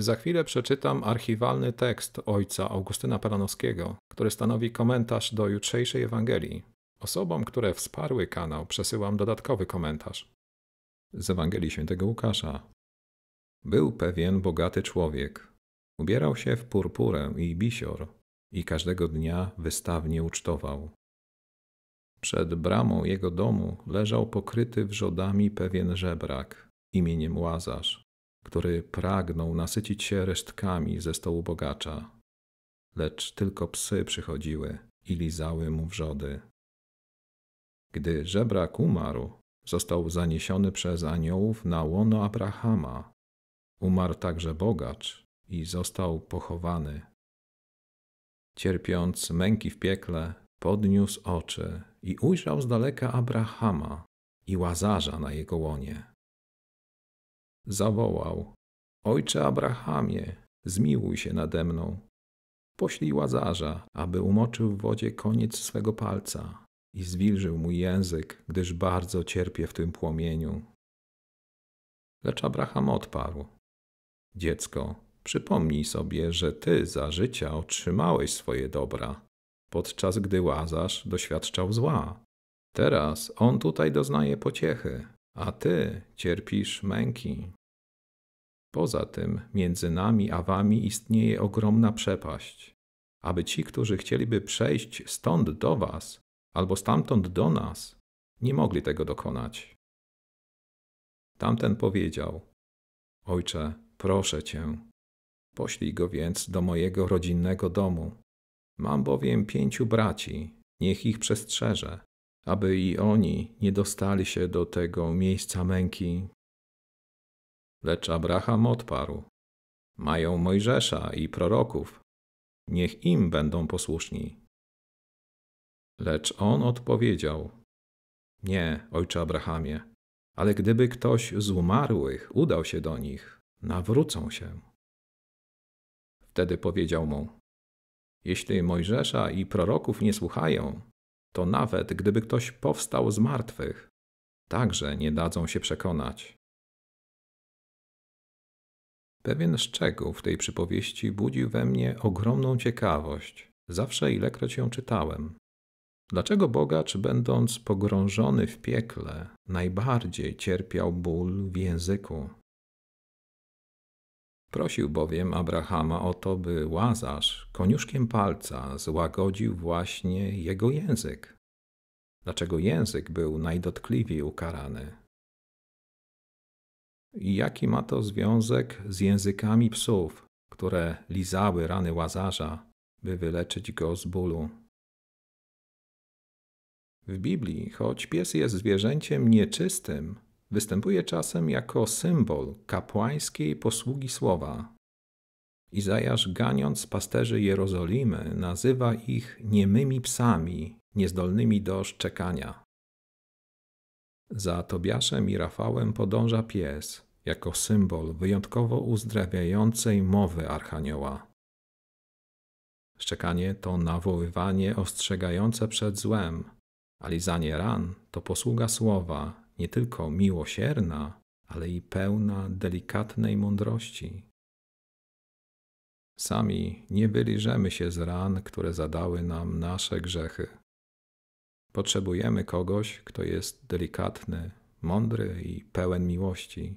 Za chwilę przeczytam archiwalny tekst ojca Augustyna Palanowskiego, który stanowi komentarz do jutrzejszej Ewangelii. Osobom, które wsparły kanał, przesyłam dodatkowy komentarz. Z Ewangelii Świętego Łukasza. Był pewien bogaty człowiek. Ubierał się w purpurę i bisior i każdego dnia wystawnie ucztował. Przed bramą jego domu leżał pokryty wrzodami pewien żebrak imieniem Łazarz który pragnął nasycić się resztkami ze stołu bogacza. Lecz tylko psy przychodziły i lizały mu wrzody. Gdy żebrak umarł, został zaniesiony przez aniołów na łono Abrahama. Umarł także bogacz i został pochowany. Cierpiąc męki w piekle, podniósł oczy i ujrzał z daleka Abrahama i łazarza na jego łonie zawołał: Ojcze Abrahamie, zmiłuj się nade mną. Poślij łazarza, aby umoczył w wodzie koniec swego palca i zwilżył mój język, gdyż bardzo cierpię w tym płomieniu. Lecz Abraham odparł: Dziecko, przypomnij sobie, że ty za życia otrzymałeś swoje dobra, podczas gdy łazarz doświadczał zła. Teraz on tutaj doznaje pociechy, a ty cierpisz męki. Poza tym, między nami a wami istnieje ogromna przepaść, aby ci, którzy chcieliby przejść stąd do was albo stamtąd do nas, nie mogli tego dokonać. Tamten powiedział: Ojcze, proszę cię, poślij go więc do mojego rodzinnego domu. Mam bowiem pięciu braci, niech ich przestrzeże, aby i oni nie dostali się do tego miejsca męki, Lecz Abraham odparł: Mają Mojżesza i proroków, niech im będą posłuszni. Lecz on odpowiedział: Nie, ojcze Abrahamie, ale gdyby ktoś z umarłych udał się do nich, nawrócą się. Wtedy powiedział mu: Jeśli Mojżesza i proroków nie słuchają, to nawet gdyby ktoś powstał z martwych, także nie dadzą się przekonać. Pewien szczegół w tej przypowieści budził we mnie ogromną ciekawość, zawsze ilekroć ją czytałem. Dlaczego bogacz, będąc pogrążony w piekle, najbardziej cierpiał ból w języku? Prosił bowiem Abrahama o to, by łazarz koniuszkiem palca złagodził właśnie jego język. Dlaczego język był najdotkliwiej ukarany? Jaki ma to związek z językami psów, które lizały rany łazarza, by wyleczyć go z bólu? W Biblii, choć pies jest zwierzęciem nieczystym, występuje czasem jako symbol kapłańskiej posługi słowa. Izajasz, ganiąc pasterzy Jerozolimy, nazywa ich niemymi psami, niezdolnymi do szczekania. Za Tobiaszem i Rafałem podąża pies, jako symbol wyjątkowo uzdrawiającej mowy Archanioła. Szczekanie to nawoływanie ostrzegające przed złem, a lizanie ran to posługa słowa nie tylko miłosierna, ale i pełna delikatnej mądrości. Sami nie wyliżemy się z ran, które zadały nam nasze grzechy. Potrzebujemy kogoś, kto jest delikatny, mądry i pełen miłości.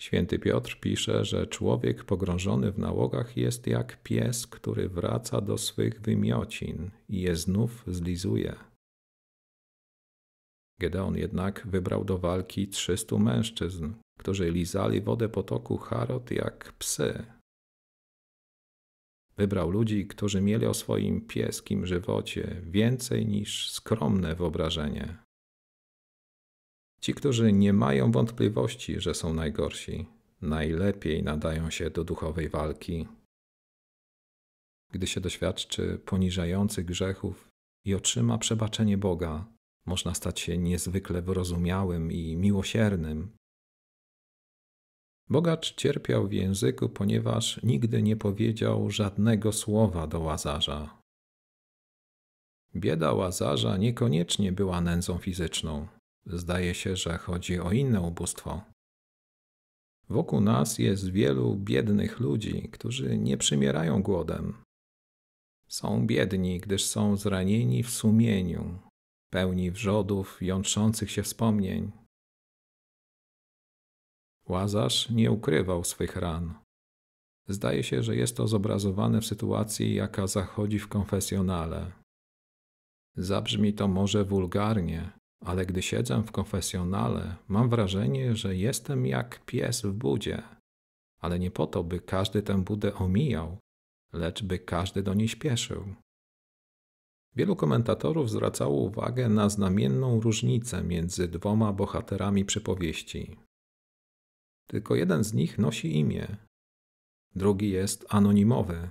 Święty Piotr pisze, że człowiek pogrążony w nałogach jest jak pies, który wraca do swych wymiocin i je znów zlizuje. Gedeon jednak wybrał do walki trzystu mężczyzn, którzy lizali wodę potoku Harod jak psy, Wybrał ludzi, którzy mieli o swoim pieskim żywocie więcej niż skromne wyobrażenie. Ci, którzy nie mają wątpliwości, że są najgorsi, najlepiej nadają się do duchowej walki. Gdy się doświadczy poniżających grzechów i otrzyma przebaczenie Boga, można stać się niezwykle wyrozumiałym i miłosiernym, Bogacz cierpiał w języku, ponieważ nigdy nie powiedział żadnego słowa do łazarza. Bieda łazarza niekoniecznie była nędzą fizyczną. Zdaje się, że chodzi o inne ubóstwo. Wokół nas jest wielu biednych ludzi, którzy nie przymierają głodem. Są biedni, gdyż są zranieni w sumieniu, pełni wrzodów, jątrzących się wspomnień, Łazarz nie ukrywał swych ran. Zdaje się, że jest to zobrazowane w sytuacji, jaka zachodzi w konfesjonale. Zabrzmi to może wulgarnie, ale gdy siedzę w konfesjonale, mam wrażenie, że jestem jak pies w budzie. Ale nie po to, by każdy tę budę omijał, lecz by każdy do niej śpieszył. Wielu komentatorów zwracało uwagę na znamienną różnicę między dwoma bohaterami przypowieści tylko jeden z nich nosi imię, drugi jest anonimowy.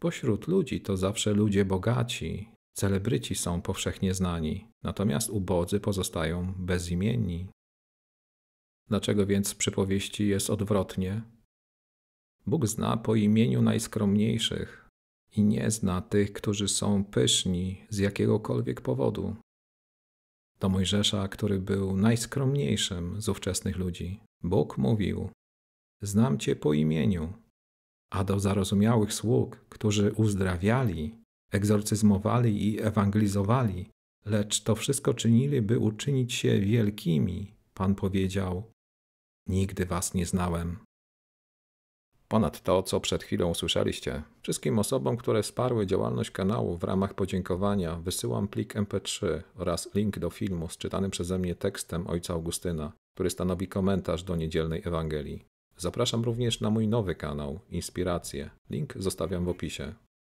Pośród ludzi to zawsze ludzie bogaci, celebryci są powszechnie znani, natomiast ubodzy pozostają bezimienni. Dlaczego więc w przypowieści jest odwrotnie? Bóg zna po imieniu najskromniejszych i nie zna tych, którzy są pyszni z jakiegokolwiek powodu. To Mojżesza, który był najskromniejszym z ówczesnych ludzi, Bóg mówił: Znam cię po imieniu. A do zarozumiałych sług, którzy uzdrawiali, egzorcyzmowali i ewangelizowali, lecz to wszystko czynili, by uczynić się wielkimi, Pan powiedział: Nigdy was nie znałem. Ponad to, co przed chwilą usłyszeliście, wszystkim osobom, które wsparły działalność kanału w ramach podziękowania, wysyłam plik MP3 oraz link do filmu z czytanym przeze mnie tekstem ojca Augustyna, który stanowi komentarz do niedzielnej Ewangelii. Zapraszam również na mój nowy kanał Inspiracje. Link zostawiam w opisie.